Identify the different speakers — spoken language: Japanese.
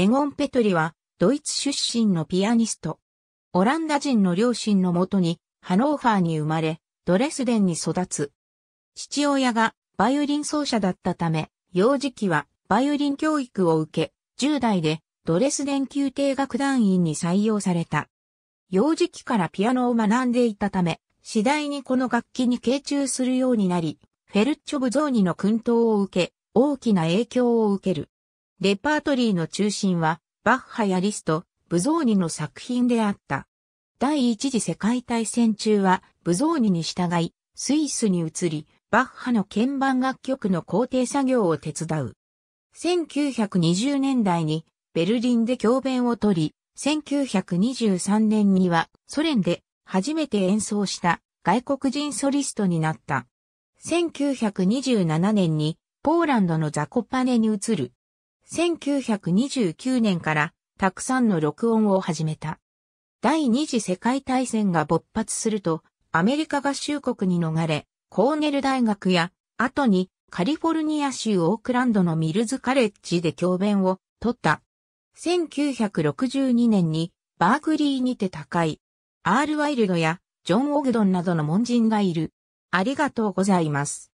Speaker 1: エゴン・ペトリは、ドイツ出身のピアニスト。オランダ人の両親のもとに、ハノーファーに生まれ、ドレスデンに育つ。父親がバイオリン奏者だったため、幼児期はバイオリン教育を受け、10代でドレスデン宮廷楽団員に採用された。幼児期からピアノを学んでいたため、次第にこの楽器に傾注するようになり、フェルッチョ・ブゾーニの薫陶を受け、大きな影響を受ける。レパートリーの中心は、バッハやリスト、ブゾーニの作品であった。第一次世界大戦中は、ブゾーニに従い、スイスに移り、バッハの鍵盤楽曲の工程作業を手伝う。1920年代にベルリンで教鞭を取り、1923年にはソ連で初めて演奏した外国人ソリストになった。1927年にポーランドのザコパネに移る。1929年からたくさんの録音を始めた。第二次世界大戦が勃発すると、アメリカ合衆国に逃れ、コーネル大学や、後にカリフォルニア州オークランドのミルズカレッジで教鞭を取った。1962年にバークリーにて高い、アール・ワイルドやジョン・オグドンなどの門人がいる。ありがとうございます。